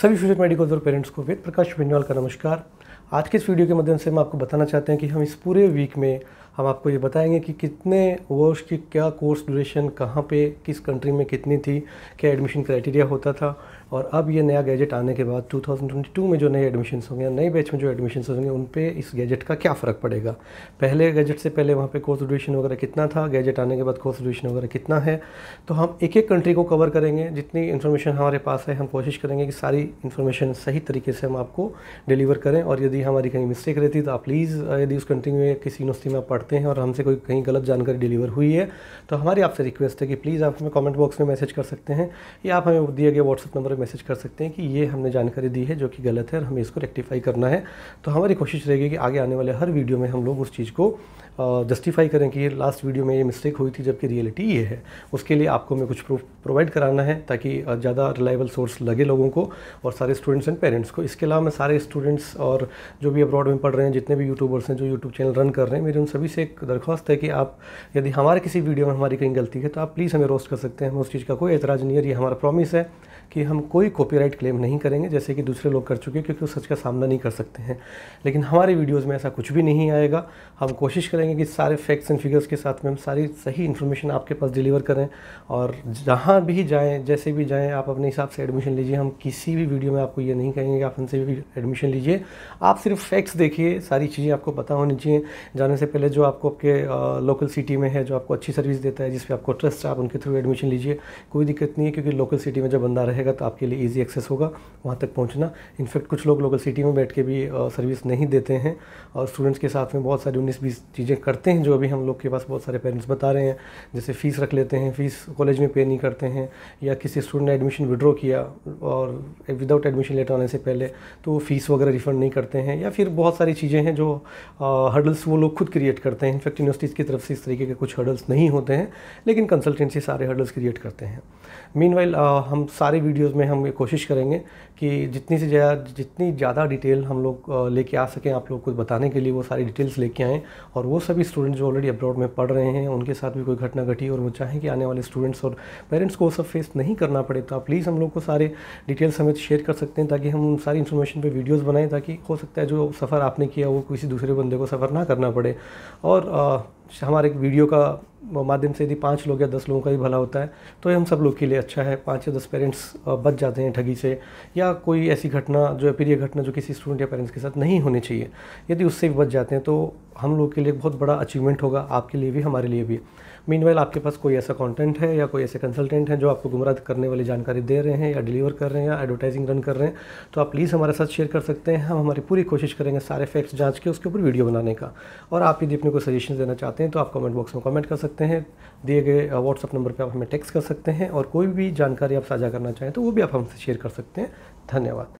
सभी सूचित मेडिकल और पेरेंट्स को वेद प्रकाश बेनीवाल का नमस्कार आज के इस वीडियो के माध्यम से हम आपको बताना चाहते हैं कि हम इस पूरे वीक में हम आपको ये बताएंगे कि कितने वर्ष की क्या कोर्स ड्यूरेशन कहाँ पे किस कंट्री में कितनी थी क्या एडमिशन क्राइटेरिया होता था और अब ये नया गैजेट आने के बाद 2022 में जो नए एडमिशन होंगे नए बैच में जो एडमिशन होंगे उन पर इस गैजेट का क्या फ़र्क पड़ेगा पहले गैजेट से पहले वहाँ पर कोर्स ड्यूरेशन वगैरह कितना था गैजेट आने के बाद कोर्स ड्यूरेशन वगैरह कितना है तो हम एक एक कंट्री को कवर करेंगे जितनी इन्फॉर्मेशन हमारे पास है हम कोशिश करेंगे कि सारी इन्फॉर्मेशन सही तरीके से हम आपको डिलीवर करें और यदि हमारी कहीं मिस्टेक रहती तो आप प्लीज़ यदि उस कंट्री में किसी यूनिवर्सिटी में आप पढ़ पढ़ते हैं और हमसे कोई कहीं गलत जानकारी डिलीवर हुई है तो हमारी आपसे रिक्वेस्ट है कि प्लीज़ आप हमें कमेंट बॉक्स में मैसेज कर सकते हैं या आप हमें दिए गए व्हाट्सअप नंबर पर मैसेज कर सकते हैं कि ये हमने जानकारी दी है जो कि गलत है और हमें इसको रेक्टिफाई करना है तो हमारी कोशिश रहेगी कि आगे आने वाले हर वीडियो में हम लोग उस चीज़ को जस्टिफाई करें कि लास्ट वीडियो में ये मिस्टेक हुई थी जबकि रियलिटी ये है उसके लिए आपको हमें कुछ प्रूफ प्रोवाइड कराना है ताकि ज़्यादा रिलायबल सोर्स लगे लोगों को और सारे स्टूडेंट्स एंड पेरेंट्स को इसके अलावा मैं सारे स्टूडेंट्स और जो भी अब्रॉड में पढ़ रहे हैं जितने भी यूट्यूबर्स हैं जो यूट्यूब चैनल रन कर रहे हैं मेरी उन सभी से एक दरख्वास्त है कि आप यदि हमारे किसी वीडियो में हमारी कहीं गलती है तो आप प्लीज़ हमें रोस्ट कर सकते हैं हमें उस चीज़ का कोई एतराज़ नहीं है ये हमारा प्रॉमिस है कि हम कोई कॉपीराइट क्लेम नहीं करेंगे जैसे कि दूसरे लोग कर चुके हैं क्योंकि उस सच का सामना नहीं कर सकते हैं लेकिन हमारे वीडियोज़ में ऐसा कुछ भी नहीं आएगा हम कोशिश करेंगे कि सारे फैक्ट्स एंड फिगर्स के साथ में हम सारी सही इन्फॉर्मेशन आपके पास डिलीवर करें और जहाँ भी जाएँ जैसे भी जाएँ आप अपने हिसाब से एडमिशन लीजिए हम किसी भी वीडियो में आपको ये नहीं कहेंगे कि आप हमसे भी एडमिशन लीजिए आप सिर्फ फैक्ट्स देखिए सारी चीज़ें आपको पता होनी चाहिए जाने से पहले जो आपको आपके लोकल सिटी में है जो आपको अच्छी सर्विस देता है जिस पर आपको ट्रस्ट है आप उनके थ्रू एडमिशन लीजिए कोई दिक्कत नहीं है क्योंकि लोकल सिटी में जब बंदा रहेगा तो आपके लिए ईजी एक्सेस होगा वहाँ तक पहुँचना इनफैक्ट कुछ लोग लोकल सिटी में बैठ के भी सर्विस नहीं देते हैं और स्टूडेंट्स के साथ में बहुत सारी उन्नीस बीस चीज़ें करते हैं जो अभी हम लोग के पास बहुत सारे पेरेंट्स बता रहे हैं जैसे फ़ीस रख लेते हैं फ़ीस कॉलेज में पे नहीं करते हैं या किसी स्टूडेंट ने एडमिशन विड्रॉ किया और विदाउट एडमिशन लेटर आने से पहले तो फ़ीस वगैरह रिफ़ंड नहीं करते हैं या फिर बहुत सारी चीज़ें हैं जो हर्डल्स वो लोग खुद क्रिएट करते करते हैं इनफैक्ट यूनिवर्सिटीज़ की तरफ से इस तरीके के कुछ हर्डल्स नहीं होते हैं लेकिन कंसल्टेंसी सारे हर्डल्स क्रिएट करते हैं मीन हम सारे वीडियोज़ में हम ये कोशिश करेंगे कि जितनी से ज़्यादा जितनी ज़्यादा डिटेल हम लोग लेके आ सकें आप लोग को बताने के लिए वो सारी डिटेल्स लेके आएँ और वो सभी स्टूडेंट्स जो ऑलरेडी अब्रॉड में पढ़ रहे हैं उनके साथ भी कोई घटना घटी और वो चाहें कि आने वाले स्टूडेंट्स और पेरेंट्स को सब फेस नहीं करना पड़े तो आप प्लीज़ हम लोग को सारे डिटेल्स हमें शेयर कर सकते हैं ताकि हम उन सारी इन्फॉर्मेशन पर वीडियोज़ बनाएँ ताकि हो सकता है जो सफ़र आपने किया वो किसी दूसरे बंदे को सफ़र ना करना पड़े और हमारे एक वीडियो का माध्यम से यदि पाँच लोग या दस लोगों का ही भला होता है तो ये हम सब लोग के लिए अच्छा है पाँच या दस पेरेंट्स बच जाते हैं ठगी से या कोई ऐसी घटना जो अप्रिय घटना जो किसी स्टूडेंट या पेरेंट्स के साथ नहीं होनी चाहिए यदि उससे भी बच जाते हैं तो हम लोग के लिए बहुत बड़ा अचीवमेंट होगा आपके लिए भी हमारे लिए भी मीन आपके पास कोई ऐसा कॉन्टेंट है या कोई ऐसे कंसल्टेंट हैं जो आपको गुमराह करने वाली जानकारी दे रहे हैं या डिलीवर कर रहे हैं या एडवर्टाइजिंग रन कर रहे हैं तो आप प्लीज़ हमारे साथ शेयर कर सकते हैं हम हमारी पूरी कोशिश करेंगे सारे फैक्ट्स जाँच के उसके ऊपर वीडियो बनाने का और आप यदि अपने को सजेशन देना चाहते चाहते हैं तो आप कमेंट बॉक्स में कमेंट कर सकते हैं दिए गए व्हाट्सअप नंबर पर आप हमें टेक्स्ट कर सकते हैं और कोई भी जानकारी आप साझा करना चाहें तो वो भी आप हमसे शेयर कर सकते हैं धन्यवाद